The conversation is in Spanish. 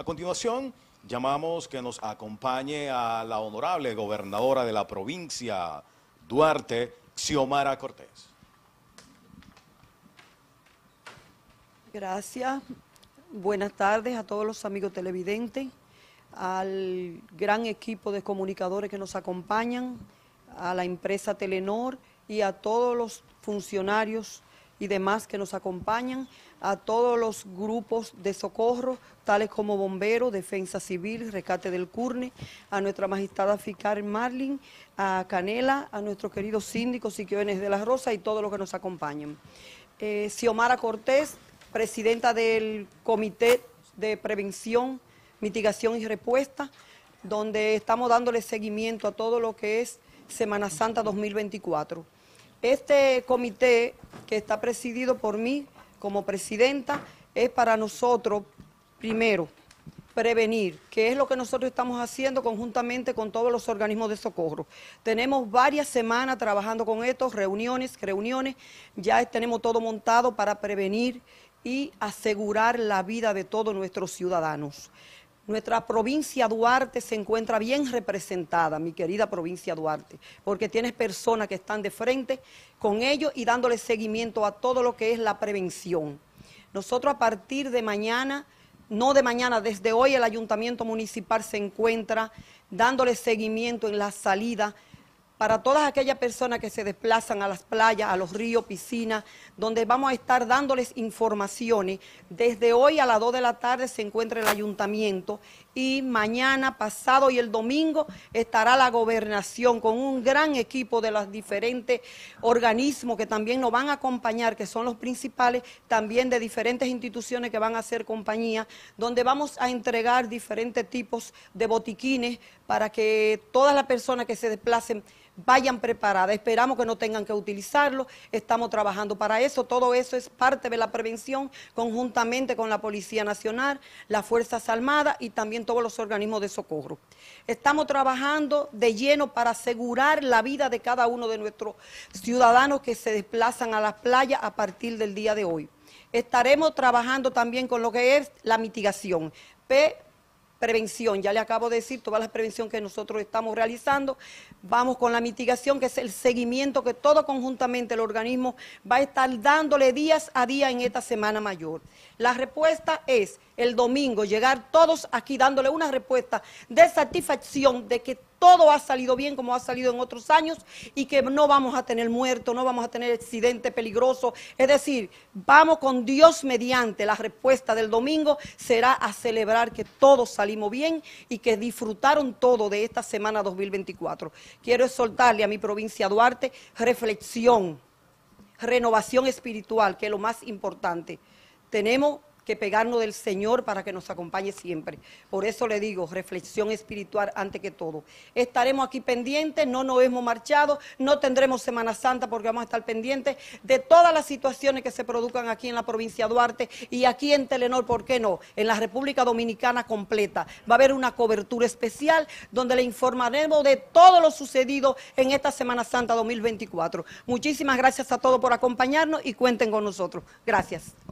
A continuación, llamamos que nos acompañe a la honorable gobernadora de la provincia, Duarte, Xiomara Cortés. Gracias. Buenas tardes a todos los amigos televidentes, al gran equipo de comunicadores que nos acompañan, a la empresa Telenor y a todos los funcionarios y demás que nos acompañan, a todos los grupos de socorro, tales como bomberos, defensa civil, rescate del CURNE, a nuestra magistrada Ficar Marlin, a Canela, a nuestro querido síndico Siquiones de la Rosa y todos los que nos acompañan. Eh, Xiomara Cortés, presidenta del Comité de Prevención, Mitigación y Respuesta, donde estamos dándole seguimiento a todo lo que es Semana Santa 2024. Este comité que está presidido por mí como presidenta es para nosotros, primero, prevenir, que es lo que nosotros estamos haciendo conjuntamente con todos los organismos de socorro. Tenemos varias semanas trabajando con esto, reuniones, reuniones, ya tenemos todo montado para prevenir y asegurar la vida de todos nuestros ciudadanos. Nuestra provincia Duarte se encuentra bien representada, mi querida provincia Duarte, porque tienes personas que están de frente con ellos y dándole seguimiento a todo lo que es la prevención. Nosotros a partir de mañana, no de mañana, desde hoy el ayuntamiento municipal se encuentra dándole seguimiento en la salida para todas aquellas personas que se desplazan a las playas, a los ríos, piscinas, donde vamos a estar dándoles informaciones. Desde hoy a las 2 de la tarde se encuentra el ayuntamiento y mañana, pasado y el domingo estará la gobernación con un gran equipo de los diferentes organismos que también nos van a acompañar, que son los principales, también de diferentes instituciones que van a hacer compañía, donde vamos a entregar diferentes tipos de botiquines para que todas las personas que se desplacen vayan preparadas. Esperamos que no tengan que utilizarlo, estamos trabajando para eso. Todo eso es parte de la prevención conjuntamente con la Policía Nacional, las Fuerzas Armadas y también todos los organismos de socorro. Estamos trabajando de lleno para asegurar la vida de cada uno de nuestros ciudadanos que se desplazan a las playas a partir del día de hoy. Estaremos trabajando también con lo que es la mitigación. P prevención, ya le acabo de decir todas las prevención que nosotros estamos realizando. Vamos con la mitigación, que es el seguimiento que todo conjuntamente el organismo va a estar dándole días a día en esta semana mayor. La respuesta es el domingo, llegar todos aquí dándole una respuesta de satisfacción de que todo ha salido bien como ha salido en otros años y que no vamos a tener muertos, no vamos a tener accidente peligroso Es decir, vamos con Dios mediante la respuesta del domingo será a celebrar que todos salimos bien y que disfrutaron todo de esta semana 2024. Quiero soltarle a mi provincia Duarte reflexión, renovación espiritual, que es lo más importante. Tenemos que pegarnos del Señor para que nos acompañe siempre. Por eso le digo, reflexión espiritual antes que todo. Estaremos aquí pendientes, no nos hemos marchado, no tendremos Semana Santa porque vamos a estar pendientes de todas las situaciones que se produzcan aquí en la provincia de Duarte y aquí en Telenor, ¿por qué no? En la República Dominicana completa. Va a haber una cobertura especial donde le informaremos de todo lo sucedido en esta Semana Santa 2024. Muchísimas gracias a todos por acompañarnos y cuenten con nosotros. Gracias.